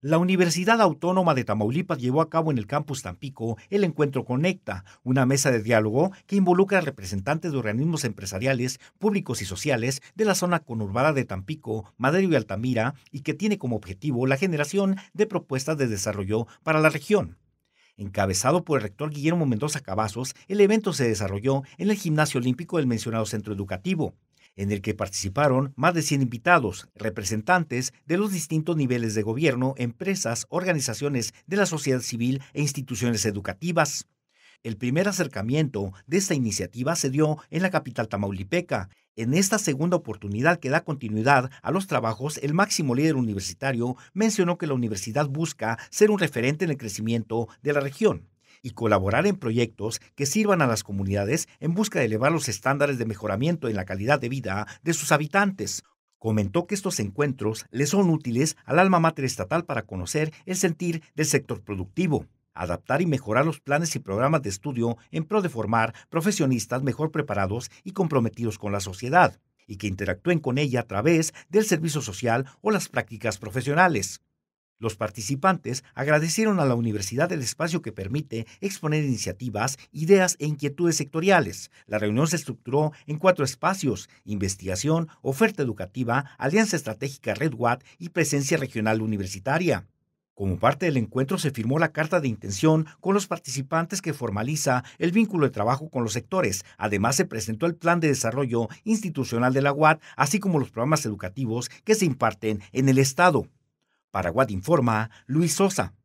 La Universidad Autónoma de Tamaulipas llevó a cabo en el campus Tampico el Encuentro Conecta, una mesa de diálogo que involucra a representantes de organismos empresariales, públicos y sociales de la zona conurbada de Tampico, Madero y Altamira y que tiene como objetivo la generación de propuestas de desarrollo para la región. Encabezado por el rector Guillermo Mendoza Cavazos, el evento se desarrolló en el Gimnasio Olímpico del mencionado centro educativo en el que participaron más de 100 invitados, representantes de los distintos niveles de gobierno, empresas, organizaciones de la sociedad civil e instituciones educativas. El primer acercamiento de esta iniciativa se dio en la capital tamaulipeca. En esta segunda oportunidad que da continuidad a los trabajos, el máximo líder universitario mencionó que la universidad busca ser un referente en el crecimiento de la región y colaborar en proyectos que sirvan a las comunidades en busca de elevar los estándares de mejoramiento en la calidad de vida de sus habitantes. Comentó que estos encuentros le son útiles al alma mater estatal para conocer el sentir del sector productivo adaptar y mejorar los planes y programas de estudio en pro de formar profesionistas mejor preparados y comprometidos con la sociedad, y que interactúen con ella a través del servicio social o las prácticas profesionales. Los participantes agradecieron a la universidad el espacio que permite exponer iniciativas, ideas e inquietudes sectoriales. La reunión se estructuró en cuatro espacios, investigación, oferta educativa, alianza estratégica Red y presencia regional universitaria. Como parte del encuentro se firmó la carta de intención con los participantes que formaliza el vínculo de trabajo con los sectores. Además se presentó el plan de desarrollo institucional de la UAT, así como los programas educativos que se imparten en el Estado. Paraguay informa Luis Sosa.